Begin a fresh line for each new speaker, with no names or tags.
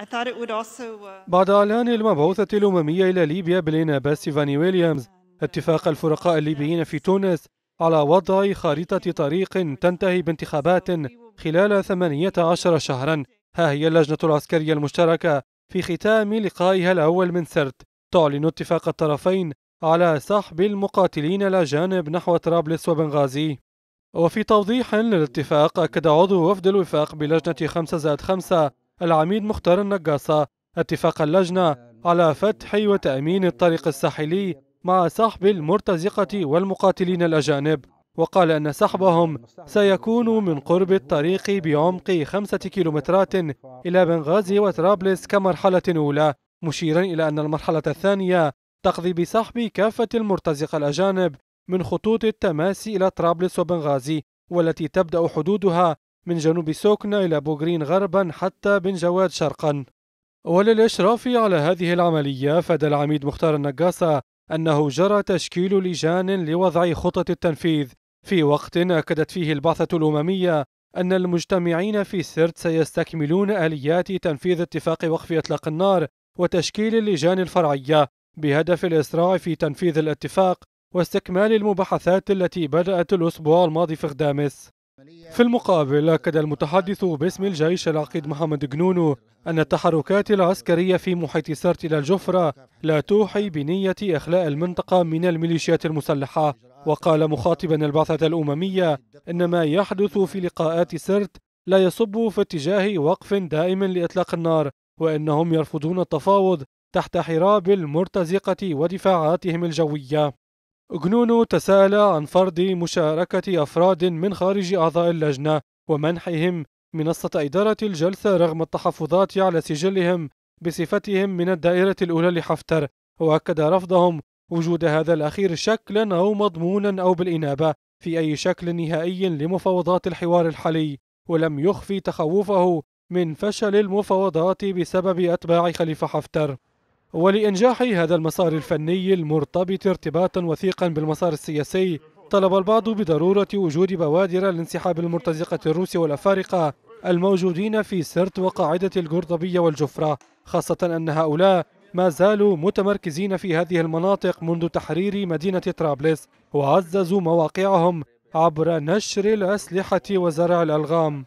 Uh, بعد إعلان المبعوثة الأممية إلى ليبيا بالإنابة فاني ويليامز اتفاق الفرقاء الليبيين في تونس على وضع خريطة طريق تنتهي بانتخابات خلال 18 شهرا ها هي اللجنة العسكرية المشتركة في ختام لقائها الأول من سرت تعلن اتفاق الطرفين على سحب المقاتلين الأجانب نحو طرابلس وبنغازي وفي توضيح للاتفاق أكد عضو وفد الوفاق بلجنة 5 زائد 5 العميد مختار النقاصة اتفاق اللجنة على فتح وتأمين الطريق الساحلي مع سحب المرتزقة والمقاتلين الأجانب وقال أن سحبهم سيكون من قرب الطريق بعمق خمسة كيلومترات إلى بنغازي وطرابلس كمرحلة أولى مشيرا إلى أن المرحلة الثانية تقضي بسحب كافة المرتزقة الأجانب من خطوط التماس إلى طرابلس وبنغازي والتي تبدأ حدودها من جنوب سوكنا إلى بوغرين غربا حتى بن جواد شرقا وللإشراف على هذه العملية فاد العميد مختار النقاسة أنه جرى تشكيل لجان لوضع خطط التنفيذ في وقت أكدت فيه البعثة الأممية أن المجتمعين في سرت سيستكملون آليات تنفيذ اتفاق وقف إطلاق النار وتشكيل اللجان الفرعية بهدف الإسراع في تنفيذ الاتفاق واستكمال المباحثات التي بدأت الأسبوع الماضي في غدامس في المقابل أكد المتحدث باسم الجيش العقيد محمد جنونو أن التحركات العسكرية في محيط سرت إلى الجفرة لا توحي بنية إخلاء المنطقة من الميليشيات المسلحة وقال مخاطبا البعثة الأممية إن ما يحدث في لقاءات سرت لا يصب في اتجاه وقف دائم لإطلاق النار وإنهم يرفضون التفاوض تحت حراب المرتزقة ودفاعاتهم الجوية جنونو تساءل عن فرض مشاركة أفراد من خارج أعضاء اللجنة ومنحهم منصة إدارة الجلسة رغم التحفظات على سجلهم بصفتهم من الدائرة الأولى لحفتر وأكد رفضهم وجود هذا الأخير شكلا أو مضمونا أو بالإنابة في أي شكل نهائي لمفاوضات الحوار الحالي ولم يخفي تخوفه من فشل المفاوضات بسبب أتباع خليفة حفتر ولإنجاح هذا المسار الفني المرتبط ارتباطا وثيقا بالمسار السياسي طلب البعض بضرورة وجود بوادر لانسحاب المرتزقة الروس والأفارقة الموجودين في سرت وقاعدة القرطبية والجفرة خاصة أن هؤلاء ما زالوا متمركزين في هذه المناطق منذ تحرير مدينة طرابلس وعززوا مواقعهم عبر نشر الأسلحة وزرع الألغام